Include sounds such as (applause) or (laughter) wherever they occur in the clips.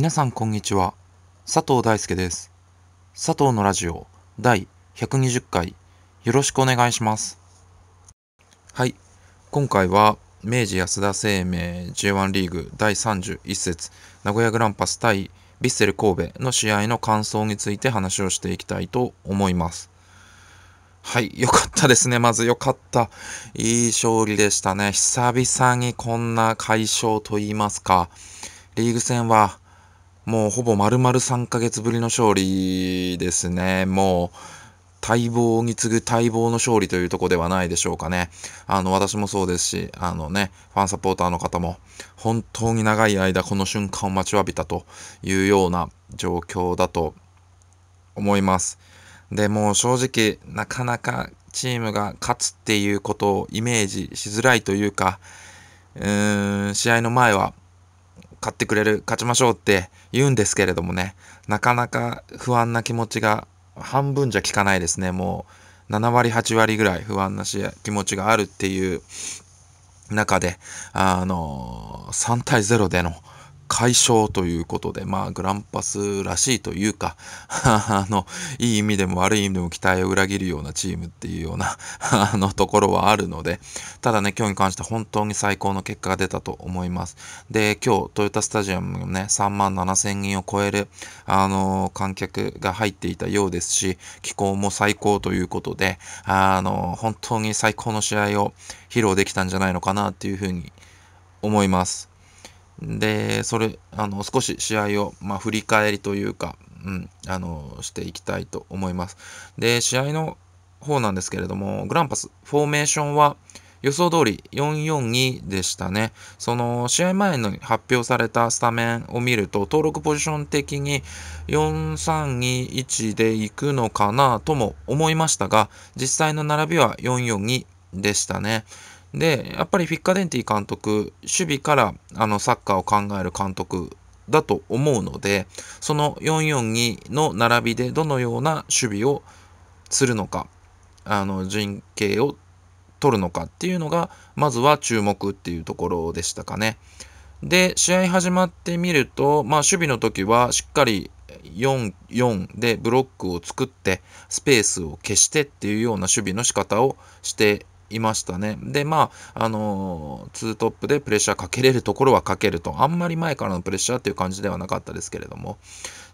皆さんこんにちは。佐藤大輔です。佐藤のラジオ第120回よろしくお願いします。はい。今回は明治安田生命 J1 リーグ第31節名古屋グランパス対ヴィッセル神戸の試合の感想について話をしていきたいと思います。はい、よかったですね。まずよかった。いい勝利でしたね。久々にこんな快勝と言いますか。リーグ戦はもうほぼ丸々3ヶ月ぶりの勝利ですね。もう、待望に次ぐ待望の勝利というとこではないでしょうかね。あの、私もそうですし、あのね、ファンサポーターの方も、本当に長い間この瞬間を待ちわびたというような状況だと思います。で、もう正直、なかなかチームが勝つっていうことをイメージしづらいというか、うーん、試合の前は、勝ってくれる、勝ちましょうって言うんですけれどもね、なかなか不安な気持ちが半分じゃ効かないですね。もう7割、8割ぐらい不安な気持ちがあるっていう中で、あの、3対0での、解消ということで、まあ、グランパスらしいというか、(laughs) あの、いい意味でも悪い意味でも期待を裏切るようなチームっていうような (laughs) あの、ところはあるので、ただね、今日に関して本当に最高の結果が出たと思います。で、今日、トヨタスタジアムね、3万7千人を超える、あの、観客が入っていたようですし、気候も最高ということで、あの、本当に最高の試合を披露できたんじゃないのかなっていうふうに思います。で、それ、あの、少し試合を、まあ、振り返りというか、うん、あの、していきたいと思います。で、試合の方なんですけれども、グランパス、フォーメーションは、予想通り442でしたね。その試合前に発表されたスタメンを見ると、登録ポジション的に4321で行くのかなとも思いましたが、実際の並びは442でしたね。で、やっぱりフィッカデンティ監督、守備からあのサッカーを考える監督だと思うので、その442の並びでどのような守備をするのか、あの陣形を取るのかっていうのが、まずは注目っていうところでしたかね。で、試合始まってみると、まあ、守備の時はしっかり4-4でブロックを作って、スペースを消してっていうような守備の仕方をしていましたね。で、まあ、あのー、2トップでプレッシャーかけれるところはかけると、あんまり前からのプレッシャーっていう感じではなかったですけれども。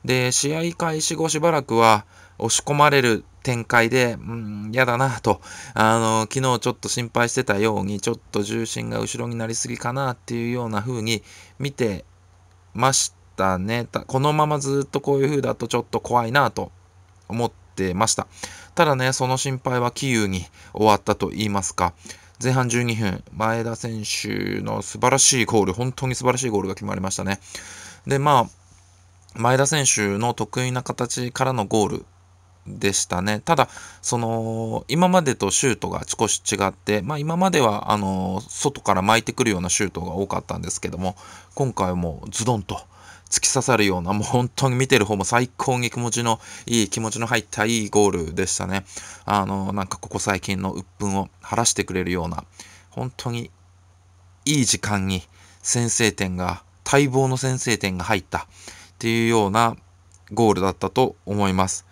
で、試合開始後しばらくは押し込まれる展開で、うん、嫌だなと、あのー、昨日ちょっと心配してたように、ちょっと重心が後ろになりすぎかなっていうような風に見てましたね。このままずっとこういう風だとちょっと怖いなと思ってってました。ただね、その心配はキーウに終わったと言いますか、前半12分、前田選手の素晴らしいゴール、本当に素晴らしいゴールが決まりましたね。で、まあ、前田選手の得意な形からのゴールでしたね。ただ、その、今までとシュートが少し違って、まあ今までは、あの、外から巻いてくるようなシュートが多かったんですけども、今回もズドンと突き刺さるような、もう本当に見てる方も最高に気持ちのいい、気持ちの入ったいいゴールでしたね。あの、なんかここ最近の鬱憤を晴らしてくれるような、本当にいい時間に先制点が、待望の先制点が入ったっていうようなゴールだったと思います。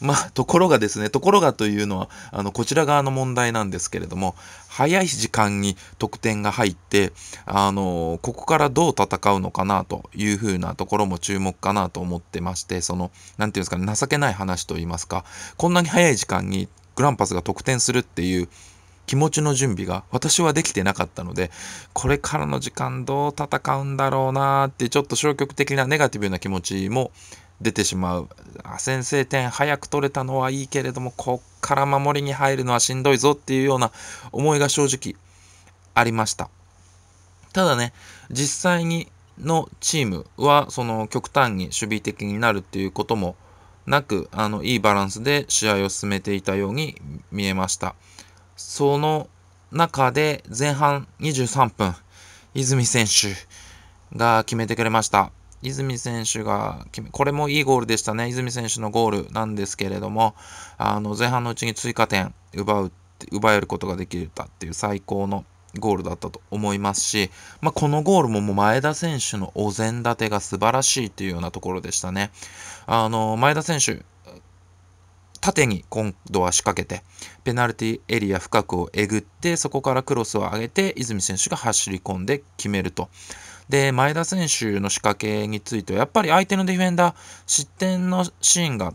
まあ、ところがですね、ところがというのは、あの、こちら側の問題なんですけれども、早い時間に得点が入って、あの、ここからどう戦うのかなというふうなところも注目かなと思ってまして、その、なんていうんですかね、情けない話といいますか、こんなに早い時間にグランパスが得点するっていう、気持ちの準備が私はできてなかったので、これからの時間どう戦うんだろうなーって、ちょっと消極的なネガティブな気持ちも出てしまうあ先制点早く取れたのはいいけれどもこっから守りに入るのはしんどいぞっていうような思いが正直ありましたただね実際にのチームはその極端に守備的になるっていうこともなくあのいいバランスで試合を進めていたように見えましたその中で前半23分泉選手が決めてくれました泉選手が決め、これもいいゴールでしたね、泉選手のゴールなんですけれども、あの前半のうちに追加点奪う、奪えることができたっていう最高のゴールだったと思いますし、まあ、このゴールももう前田選手のお膳立てが素晴らしいというようなところでしたね。あの前田選手縦に今度は仕掛けてペナルティエリア深くをえぐってそこからクロスを上げて泉選手が走り込んで決めるとで、前田選手の仕掛けについては、やっぱり相手のディフェンダー、失点のシーンが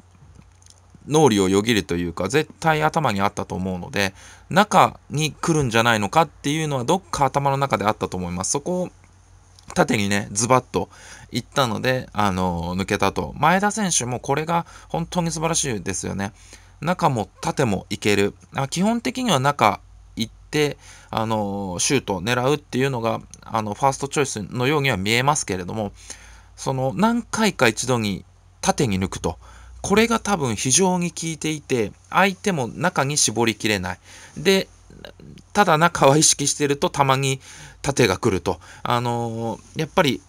脳裏をよぎるというか、絶対頭にあったと思うので、中に来るんじゃないのかっていうのは、どっか頭の中であったと思います。そこを縦にね、ズバッといったので、あのー、抜けたと。前田選手もこれが本当に素晴らしいですよね。中も縦もいける。あ基本的には中行って、あのシュートを狙うっていうのが、あの、ファーストチョイスのようには見えますけれども、その、何回か一度に縦に抜くと。これが多分非常に効いていて、相手も中に絞りきれない。で、ただ中は意識してるとたまに縦が来ると。あのやっぱり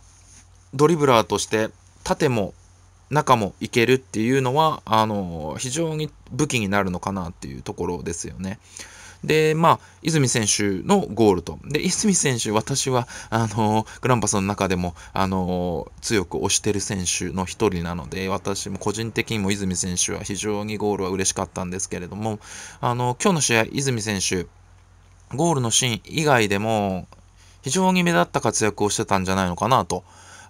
ドリブラーとして縦も中もいけるっていうのは、あの非常に武器になるのかなっていうところですよね。で、まあ、泉選手のゴールと。で、泉選手、私は、あのグランパスの中でも、あの強く推してる選手の一人なので、私も個人的にも泉選手は非常にゴールは嬉しかったんですけれども、あの今日の試合、泉選手、ゴールのシーン以外でも、非常に目立った活躍をしてたんじゃないのかなと。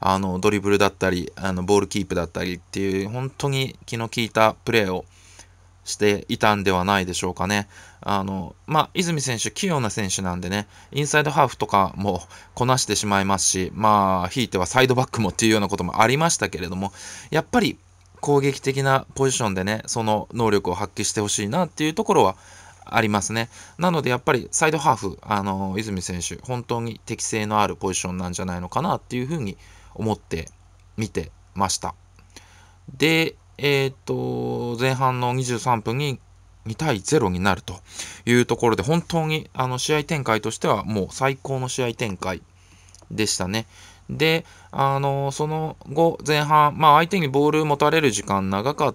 あのドリブルだったりあのボールキープだったりっていう本当に気の利いたプレーをしていたんではないでしょうかね。あの、まあ、泉選手、器用な選手なんでね、インサイドハーフとかもこなしてしまいますし、まあ、ひいてはサイドバックもっていうようなこともありましたけれども、やっぱり攻撃的なポジションでね、その能力を発揮してほしいなっていうところは、ありますね。なのでやっぱりサイドハーフ、あの泉選手、本当に適性のあるポジションなんじゃないのかなっていうふうに思って見てました。で、えー、っと、前半の23分に2対0になるというところで、本当にあの試合展開としてはもう最高の試合展開でしたね。で、あのその後、前半、まあ、相手にボール持たれる時間長かっ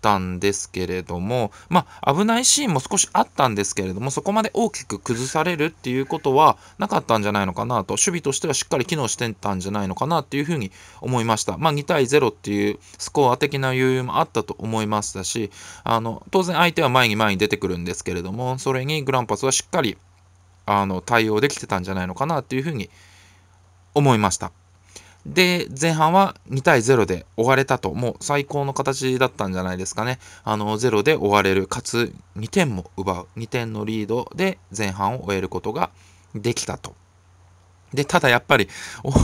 たんですけれども、まあ、危ないシーンも少しあったんですけれども、そこまで大きく崩されるっていうことはなかったんじゃないのかなと、守備としてはしっかり機能してたんじゃないのかなっていうふうに思いました。まあ、2対0っていうスコア的な余裕もあったと思いましたし、あの、当然相手は前に前に出てくるんですけれども、それにグランパスはしっかりあの対応できてたんじゃないのかなっていうふうに思いました。で、前半は2対0で終われたと、もう最高の形だったんじゃないですかね。あの、0で終われる、かつ2点も奪う、2点のリードで前半を終えることができたと。で、ただやっぱり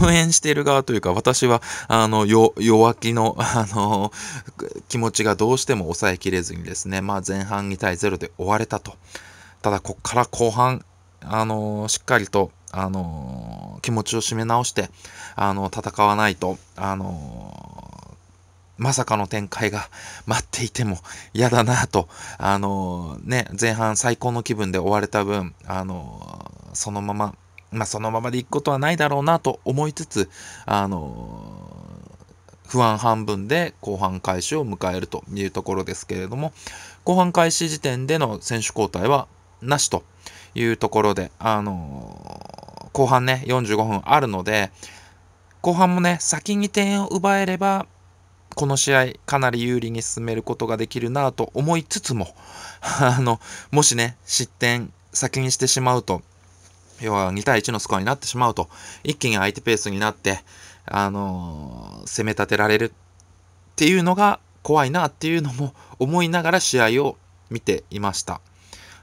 応援している側というか、私は、あの、弱気の、あの、気持ちがどうしても抑えきれずにですね、まあ前半2対0で終われたと。ただ、こっから後半、あの、しっかりとあのー、気持ちを締め直して、あのー、戦わないと、あのー、まさかの展開が (laughs) 待っていても嫌だなと、あのね、前半最高の気分で終われた分、あのそのまま、まあ、そのままで行くことはないだろうなと思いつつ、あの不安半分で後半開始を迎えるというところですけれども、後半開始時点での選手交代はなしというところで、あの後半ね、45分あるので、後半もね、先に点を奪えれば、この試合、かなり有利に進めることができるなと思いつつも、(laughs) あの、もしね、失点先にしてしまうと、要は2対1のスコアになってしまうと、一気に相手ペースになって、あのー、攻め立てられるっていうのが怖いなっていうのも思いながら試合を見ていました。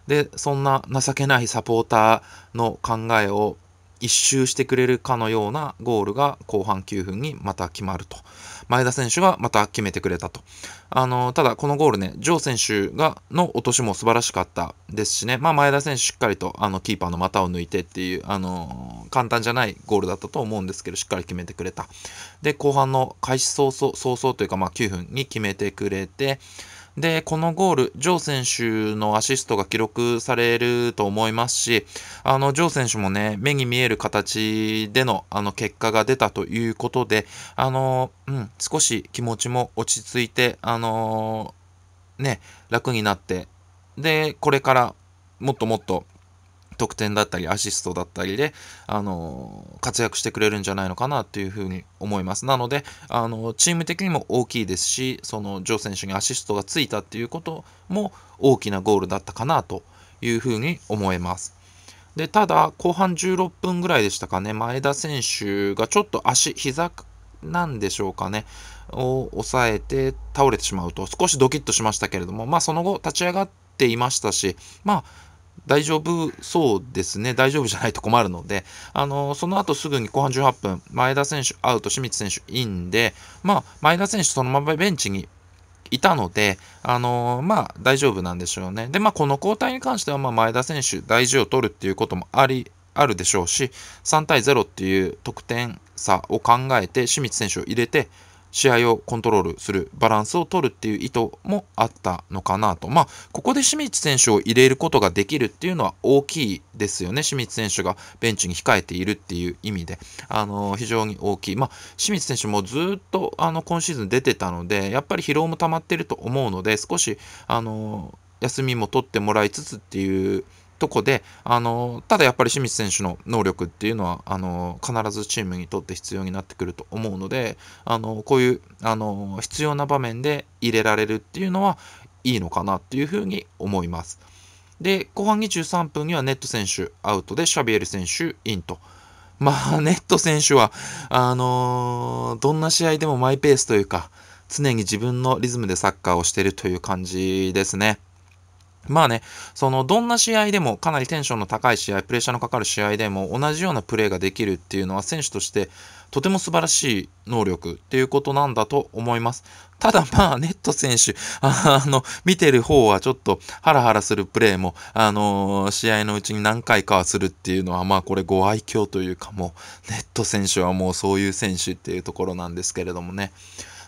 で、そんな情けないサポーターの考えを一周してくれるかのようなゴールが後半9分にまた決まると。前田選手がまた決めてくれたと。あのただ、このゴールね、ジョー選手がの落としも素晴らしかったですしね、まあ、前田選手、しっかりとあのキーパーの股を抜いてっていう、あの簡単じゃないゴールだったと思うんですけど、しっかり決めてくれた。で、後半の開始早々早々というか、まあ、9分に決めてくれて、で、このゴール、ジョー選手のアシストが記録されると思いますし、あの、ジョー選手もね、目に見える形での、あの、結果が出たということで、あの、うん、少し気持ちも落ち着いて、あの、ね、楽になって、で、これからもっともっと得点だったりアシストだったりで、あの活躍してくれるんじゃないのかなというふうに思います。なので、あのチーム的にも大きいですし、そのジョー選手にアシストがついたっていうことも大きなゴールだったかなというふうに思います。でただ、後半16分ぐらいでしたかね、前田選手がちょっと足、膝なんでしょうかね、を抑えて倒れてしまうと、少しドキッとしましたけれども、まあ、その後、立ち上がっていましたし、まあ、大丈夫そうですね、大丈夫じゃないと困るので、あのその後すぐに後半18分、前田選手アウト、清水選手インで、まあ、前田選手そのままベンチにいたので、あのまあ、大丈夫なんでしょうね。で、まあ、この交代に関しては、ま前田選手、大事を取るっていうこともあり、あるでしょうし、3対0っていう得点差を考えて、清水選手を入れて、試合をコントロールするバランスを取るっていう意図もあったのかなと、まあ、ここで清水選手を入れることができるっていうのは大きいですよね清水選手がベンチに控えているっていう意味で、あの非常に大きい、まあ、清水選手もずっとあの今シーズン出てたのでやっぱり疲労も溜まってると思うので少し、あの休みも取ってもらいつつっていうとこで、あのただやっぱり清水選手の能力っていうのはあの必ずチームにとって必要になってくると思うので、あのこういうあの必要な場面で入れられるっていうのはいいのかなっていうふうに思います。で、後半23分にはネット選手アウトでシャビエル選手インと。まあ、(laughs) ネット選手は、あのー、どんな試合でもマイペースというか、常に自分のリズムでサッカーをしているという感じですね。まあね、その、どんな試合でも、かなりテンションの高い試合、プレッシャーのかかる試合でも、同じようなプレーができるっていうのは、選手として、とても素晴らしい能力っていうことなんだと思います。ただまあ、ネット選手、(laughs) あの、見てる方はちょっとハラハラするプレーも、あの試合のうちに何回かはするっていうのは、まあこれご愛嬌というかもう、ネット選手はもうそういう選手っていうところなんですけれどもね。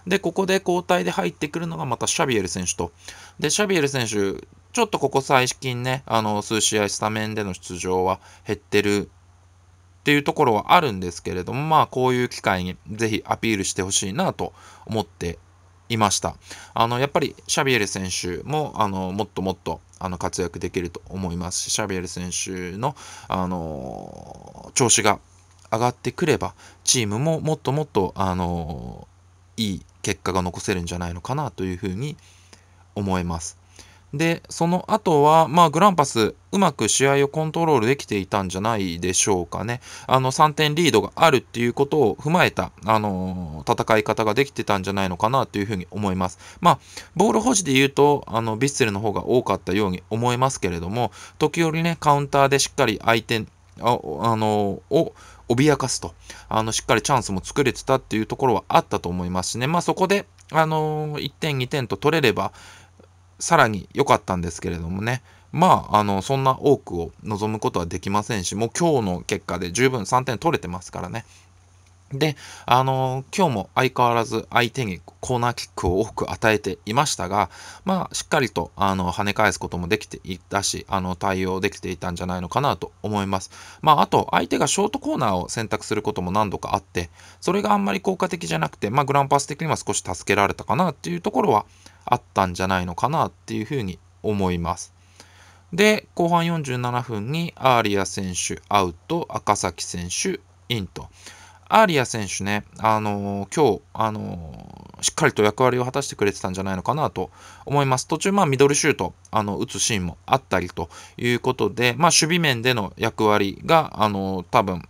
で、ここで交代で入ってくるのがまたシャビエル選手と。で、シャビエル選手、ちょっとここ最近ね、あの、数試合スタメンでの出場は減ってるっていうところはあるんですけれども、まあ、こういう機会にぜひアピールしてほしいなと思っていました。あの、やっぱりシャビエル選手も、あの、もっともっと、あの、活躍できると思いますし、シャビエル選手の、あの、調子が上がってくれば、チームももっともっと、あの、いい結果が残せるんじゃないのかなというふうに思います。で、その後は、まあ、グランパス、うまく試合をコントロールできていたんじゃないでしょうかね。あの、3点リードがあるっていうことを踏まえた、あの、戦い方ができてたんじゃないのかなというふうに思います。まあ、ボール保持で言うと、あの、ヴィッセルの方が多かったように思いますけれども、時折ね、カウンターでしっかり相手、ああの、を、脅かすと、あの、しっかりチャンスも作れてたっていうところはあったと思いますしね。まあ、そこで、あのー、1点、2点と取れれば、さらに良かったんですけれどもね、まあ、あの、そんな多くを望むことはできませんし、もう今日の結果で十分3点取れてますからね。で、あの今日も相変わらず相手にコーナーキックを多く与えていましたが、まあ、しっかりと、あの、跳ね返すこともできていたし、あの、対応できていたんじゃないのかなと思います。まあ、あと、相手がショートコーナーを選択することも何度かあって、それがあんまり効果的じゃなくて、まあ、グランパス的には少し助けられたかなっていうところはあったんじゃないのかなっていうふうに思います。で、後半47分にアーリア選手アウト、赤崎選手インと。アーリア選手ね、あのー、今日、あのー、しっかりと役割を果たしてくれてたんじゃないのかなと思います。途中、まあ、ミドルシュート、あの、打つシーンもあったりということで、まあ、守備面での役割が、あのー、多分、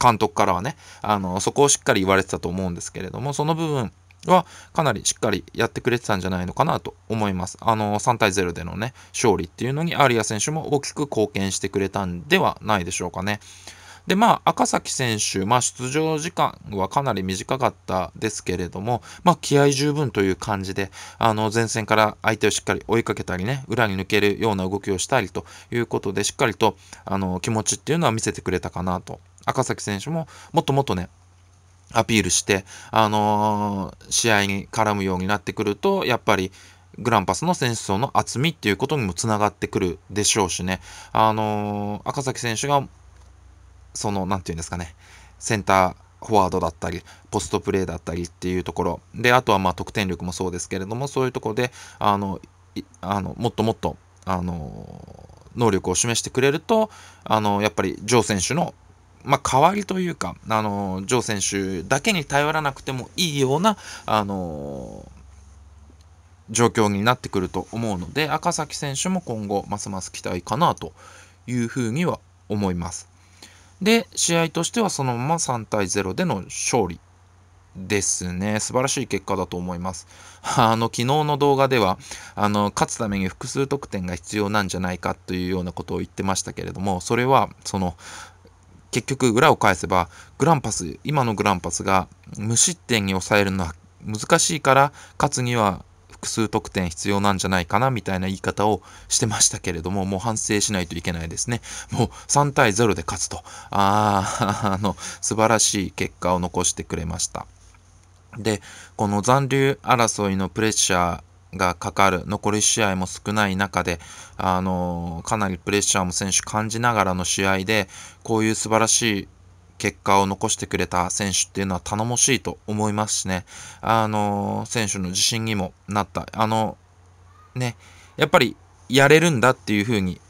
監督からはね、あのそこをしっかり言われてたと思うんですけれども、その部分、はかなりしっかりやってくれてたんじゃないのかなと思います。あの、3対0でのね、勝利っていうのにアリア選手も大きく貢献してくれたんではないでしょうかね。で、まあ、赤崎選手、まあ、出場時間はかなり短かったですけれども、まあ、気合十分という感じで、あの、前線から相手をしっかり追いかけたりね、裏に抜けるような動きをしたりということで、しっかりと、あの、気持ちっていうのは見せてくれたかなと。赤崎選手ももっともっとね、アピールして、あのー、試合に絡むようになってくると、やっぱり、グランパスの選手層の厚みっていうことにもつながってくるでしょうしね、あのー、赤崎選手が、その、なんていうんですかね、センターフォワードだったり、ポストプレーだったりっていうところ、で、あとはまあ得点力もそうですけれども、そういうところで、あの、あのもっともっと、あの能力を示してくれると、あのやっぱり、ジョー選手のまあ、代わりというか、あの、ジョー選手だけに頼らなくてもいいような、あの状況になってくると思うので赤崎選手も今後ますます期待かなというふうには思いますで試合としてはそのまま3対0での勝利ですね素晴らしい結果だと思います (laughs) あの昨日の動画ではあの勝つために複数得点が必要なんじゃないかというようなことを言ってましたけれどもそれはその結局裏を返せばグランパス今のグランパスが無失点に抑えるのは難しいから勝つには複数得点必要なんじゃないかなみたいな言い方をしてましたけれども、もう反省しないといけないですね。もう3対0で勝つと、ああの、素晴らしい結果を残してくれました。で、この残留争いのプレッシャーがかかる残り試合も少ない中で、あのかなりプレッシャーも選手感じながらの試合でこういう素晴らしい結果を残してくれた選手っていうのは頼もしいと思いますしね、あの選手の自信にもなった、あのね、やっぱりやれるんだっていう風に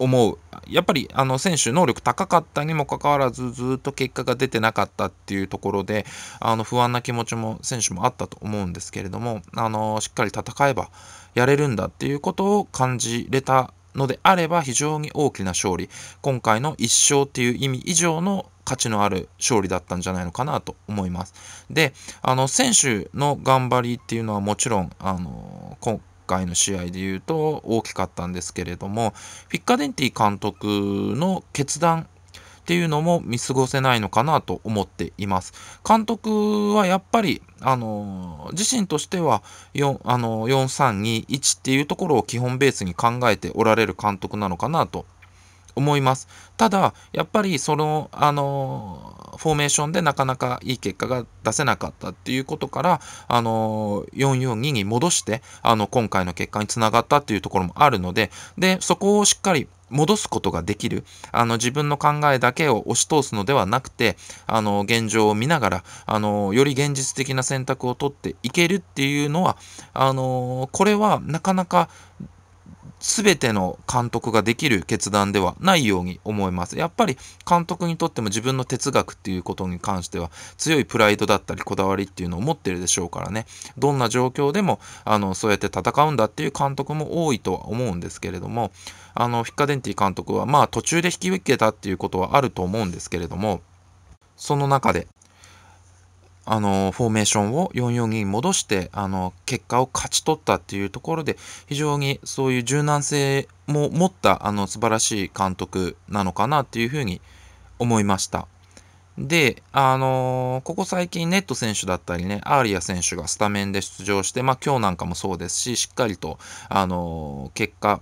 思うやっぱりあの選手能力高かったにもかかわらずずっと結果が出てなかったっていうところであの不安な気持ちも選手もあったと思うんですけれどもあのしっかり戦えばやれるんだっていうことを感じれたのであれば非常に大きな勝利今回の1勝っていう意味以上の価値のある勝利だったんじゃないのかなと思いますであの選手の頑張りっていうのはもちろんあの回の試合で言うと大きかったんですけれども、フィッカデンティ監督の決断っていうのも見過ごせないのかなと思っています。監督はやっぱり、あの自身としては4、あの4321っていうところを基本ベースに考えておられる監督なのかなと思います。ただ、やっぱりその、あの、フォーメーションでなかなかいい結果が出せなかったっていうことから、あの、442に戻して、あの、今回の結果につながったっていうところもあるので、で、そこをしっかり戻すことができる。あの、自分の考えだけを押し通すのではなくて、あの、現状を見ながら、あの、より現実的な選択を取っていけるっていうのは、あの、これはなかなか全ての監督ができる決断ではないように思います。やっぱり監督にとっても自分の哲学っていうことに関しては強いプライドだったりこだわりっていうのを持ってるでしょうからね。どんな状況でもあのそうやって戦うんだっていう監督も多いとは思うんですけれども、あのフィッカデンティ監督はまあ途中で引き受けたっていうことはあると思うんですけれども、その中であのフォーメーションを44に戻してあの結果を勝ち取ったっていうところで非常にそういう柔軟性も持ったあの素晴らしい監督なのかなっていうふうに思いました。で、あのー、ここ最近ネット選手だったりね、アーリア選手がスタメンで出場して、まあ今日なんかもそうですし、しっかりと、あのー、結果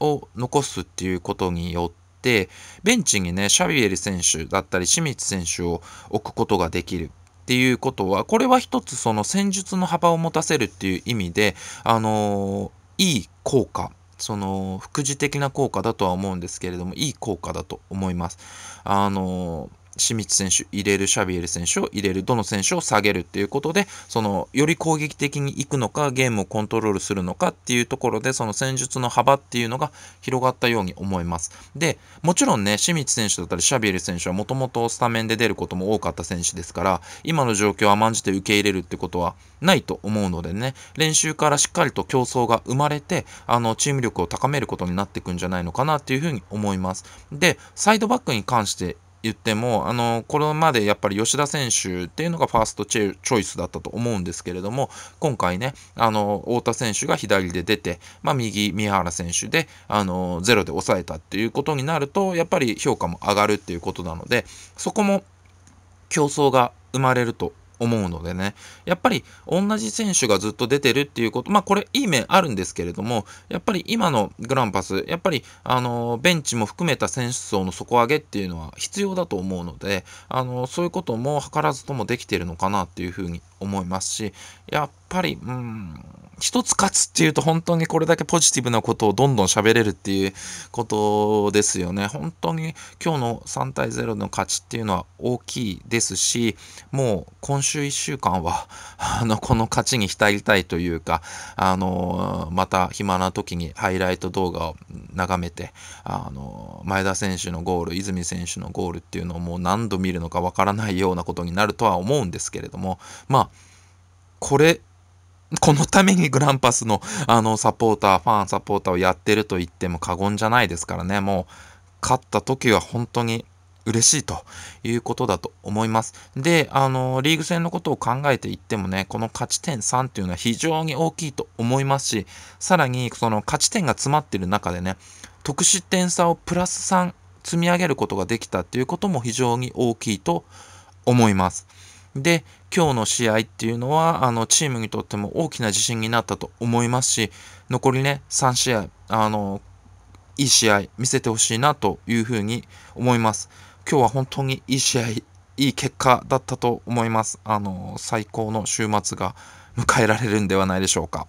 を残すっていうことによって、ベンチにね、シャビエル選手だったり、清水選手を置くことができる。っていうことはこれは一つその戦術の幅を持たせるっていう意味であのいい効果その副次的な効果だとは思うんですけれどもいい効果だと思います。あの清水選手入れる、シャビエル選手を入れる、どの選手を下げるっていうことで、その、より攻撃的に行くのか、ゲームをコントロールするのかっていうところで、その戦術の幅っていうのが広がったように思います。で、もちろんね、清水選手だったり、シャビエル選手はもともとスタメンで出ることも多かった選手ですから、今の状況を甘んじて受け入れるってことはないと思うのでね、練習からしっかりと競争が生まれて、あの、チーム力を高めることになっていくんじゃないのかなっていうふうに思います。で、サイドバックに関して言っても、あの、これまでやっぱり吉田選手っていうのがファーストチョイスだったと思うんですけれども、今回ね、あの、太田選手が左で出て、まあ、右、宮原選手で、あの、ゼロで抑えたっていうことになると、やっぱり評価も上がるっていうことなので、そこも競争が生まれると思うのでね、やっぱり同じ選手がずっと出てるっていうこと、まあこれいい面あるんですけれども、やっぱり今のグランパス、やっぱりあのベンチも含めた選手層の底上げっていうのは必要だと思うので、あのそういうことも図らずともできてるのかなっていうふうに思いますし、やっぱり、うん、一つ勝つっていうと本当にこれだけポジティブなことをどんどん喋れるっていうことですよね。本当に今日の3対0の勝ちっていうのは大きいですし、もう今週1週間は、あの、この勝ちに浸りたいというか、あの、また暇な時にハイライト動画を眺めて、あの、前田選手のゴール、泉選手のゴールっていうのをもう何度見るのかわからないようなことになるとは思うんですけれども、まあ、これこのためにグランパスの、あの、サポーター、ファンサポーターをやってると言っても過言じゃないですからね、もう、勝った時は本当に嬉しいということだと思います。で、あの、リーグ戦のことを考えていってもね、この勝ち点3っていうのは非常に大きいと思いますし、さらに、その勝ち点が詰まってる中でね、得失点差をプラス3積み上げることができたっていうことも非常に大きいと思います。で、今日の試合っていうのは、あの、チームにとっても大きな自信になったと思いますし、残りね、3試合、あの、いい試合見せてほしいなというふうに思います。今日は本当にいい試合、いい結果だったと思います。あの、最高の週末が迎えられるんではないでしょうか。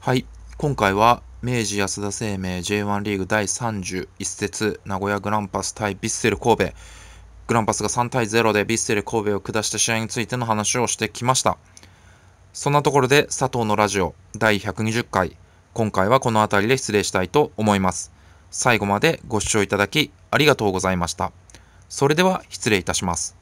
はい、今回は明治安田生命 J1 リーグ第31節名古屋グランパス対ヴィッセル神戸グランパスが3対0でヴィッセル神戸を下した試合についての話をしてきました。そんなところで佐藤のラジオ第120回、今回はこの辺りで失礼したいと思います。最後までご視聴いただきありがとうございました。それでは失礼いたします。